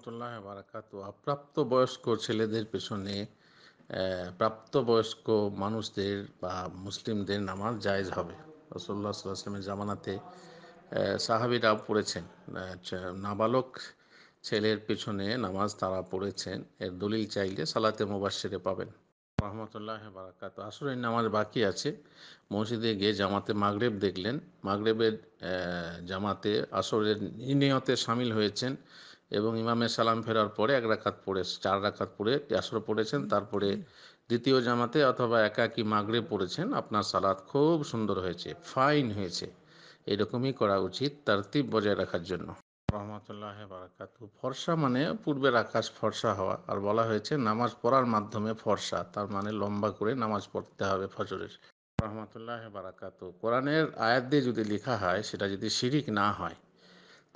রহমতুল্লাহ বারাকাত প্রাপ্ত বয়স্ক ছেলেদের পেছনে প্রাপ্তবয়স্ক মানুষদের বা মুসলিমদের নামাজ জায়েজ হবে রসল্লা জামানাতে সাহাবিরা পড়েছেন নাবালক ছেলের পেছনে নামাজ তারা পড়েছেন এর দলিল চাইলে সালাতে মুবাসিরে পাবেন রহমতুল্লাহ বারাকাত আসরের নামাজ বাকি আছে মসজিদে গিয়ে জামাতে মাগরেব দেখলেন মাগরেবের জামাতে আসরের নিয়তে সামিল হয়েছেন এবং ইমামের সালাম ফেরার পরে এক রাখাত পড়ে চার রাখাত পড়ে আসর পড়েছেন তারপরে দ্বিতীয় জামাতে অথবা একাকি মাগরে পড়েছেন আপনার সালাদ খুব সুন্দর হয়েছে ফাইন হয়েছে এরকমই করা উচিত তার তীব বজায় রাখার জন্য রহমতুল্লাহ বারাকাতু ফর্সা মানে পূর্বের আকাশ ফর্সা হওয়া আর বলা হয়েছে নামাজ পড়ার মাধ্যমে ফর্সা তার মানে লম্বা করে নামাজ পড়তে হবে ফজরের রহমতুল্লাহ বারাকাতু কোরআনের আয়াত দিয়ে যদি লেখা হয় সেটা যদি শিরিক না হয়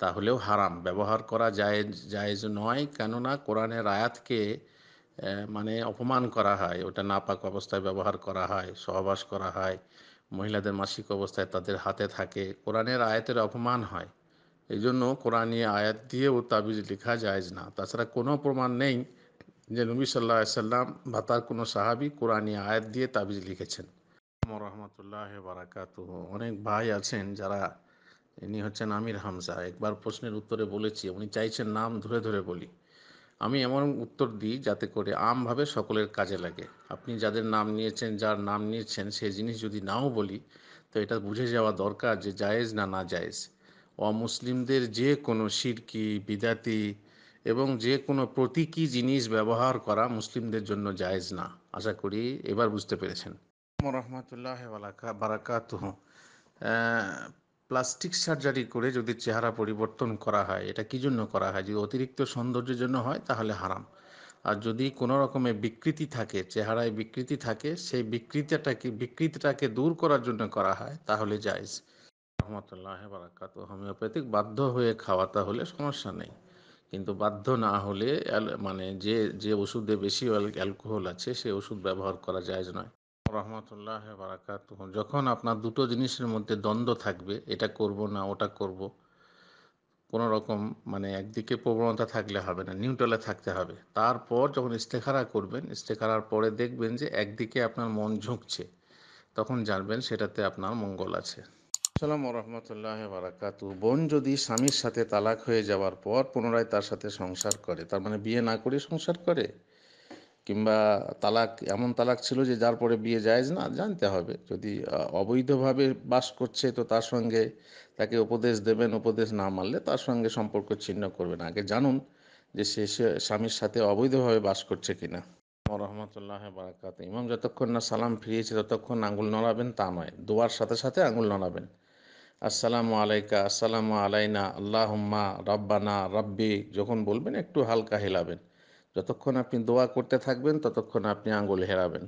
তাহলেও হারাম ব্যবহার করা জায়েজ জায়েজ নয় কেননা কোরআনের আয়াতকে মানে অপমান করা হয় ওটা নাপাক অবস্থায় ব্যবহার করা হয় সহবাস করা হয় মহিলাদের মাসিক অবস্থায় তাদের হাতে থাকে কোরআনের আয়াতের অপমান হয় এই জন্য কোরআনী আয়াত দিয়েও তাবিজ লেখা জায়েজ না তাছাড়া কোনো প্রমাণ নেই যে নবী সাল্লাহ সাল্লাম বা তার কোনো সাহাবি কোরআনী আয়াত দিয়ে তাবিজ লিখেছেন রহমতুল্লাহ বারাকাত অনেক ভাই আছেন যারা ইনি হচ্ছেন আমির হামজা একবার প্রশ্নের উত্তরে বলেছি উনি চাইছেন নাম ধরে ধরে বলি আমি এমন উত্তর দিই যাতে করে আমভাবে সকলের কাজে লাগে আপনি যাদের নাম নিয়েছেন যার নাম নিয়েছেন সেই জিনিস যদি নাও বলি তো এটা বুঝে যাওয়া দরকার যে জায়েজ না না জায়েজ অমুসলিমদের যে কোনো শিরকি বিদাতি এবং যে কোনো প্রতীকী জিনিস ব্যবহার করা মুসলিমদের জন্য জায়েজ না আশা করি এবার বুঝতে পেরেছেন রহমতুল্লাহ বারাকাত প্লাস্টিক সার্জারি করে যদি চেহারা পরিবর্তন করা হয় এটা কি জন্য করা হয় যদি অতিরিক্ত সৌন্দর্যের জন্য হয় তাহলে হারাম আর যদি কোনো রকমের বিকৃতি থাকে চেহারায় বিকৃতি থাকে সেই বিকৃতিটাকে বিকৃতিটাকে দূর করার জন্য করা হয় তাহলে জায়জ রহমতুল্লাহ বারাকাত হোমিওপ্যাথিক বাধ্য হয়ে খাওয়া তাহলে সমস্যা নেই কিন্তু বাধ্য না হলে মানে যে যে ওষুধে বেশি অ্যালকোহল আছে সেই ওষুধ ব্যবহার করা যায় নয় রহমতুল্লাহ বারাকাত যখন আপনার দুটো জিনিসের মধ্যে দ্বন্দ্ব থাকবে এটা করব না ওটা করব কোন রকম মানে একদিকে প্রবণতা থাকলে হবে না নিউট্রালে থাকতে হবে তারপর যখন ইস্তেখারা করবেন ইস্তেখারার পরে দেখবেন যে একদিকে আপনার মন ঝুঁকছে তখন জানবেন সেটাতে আপনার মঙ্গল আছে আসসালামু রহমতুল্লাহ বারাকাতু বোন যদি স্বামীর সাথে তালাক হয়ে যাওয়ার পর পুনরায় তার সাথে সংসার করে তার মানে বিয়ে না করে সংসার করে কিংবা তালাক এমন তালাক ছিল যে যার পরে বিয়ে জায়েজ না জানতে হবে যদি অবৈধভাবে বাস করছে তো তার সঙ্গে তাকে উপদেশ দেবেন উপদেশ না মানলে তার সঙ্গে সম্পর্ক ছিন্ন করবেন আগে জানুন যে সে স্বামীর সাথে অবৈধভাবে বাস করছে কিনা রহমতুল্লাহ বারাকাত ইমাম যতক্ষণ না সালাম ফিরিয়েছে ততক্ষণ আঙুল নড়াবেন তা নয় দোয়ার সাথে সাথে আঙুল নড়াবেন আসসালামু আলাইকা আসসালামু আলাইনা আল্লাহ রব্বানা রব্বি যখন বলবেন একটু হালকা হেলাবেন যতক্ষণ আপনি দোয়া করতে থাকবেন ততক্ষণ আপনি আঙ্গুল হেরাবেন